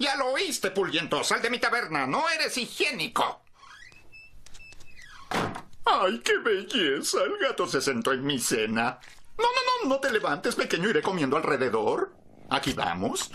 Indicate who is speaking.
Speaker 1: Ya lo oíste, pulliento. Sal de mi taberna. No eres higiénico.
Speaker 2: ¡Ay, qué belleza! El gato se sentó en mi cena. No, no, no, no te levantes, pequeño. Iré comiendo alrededor. Aquí vamos.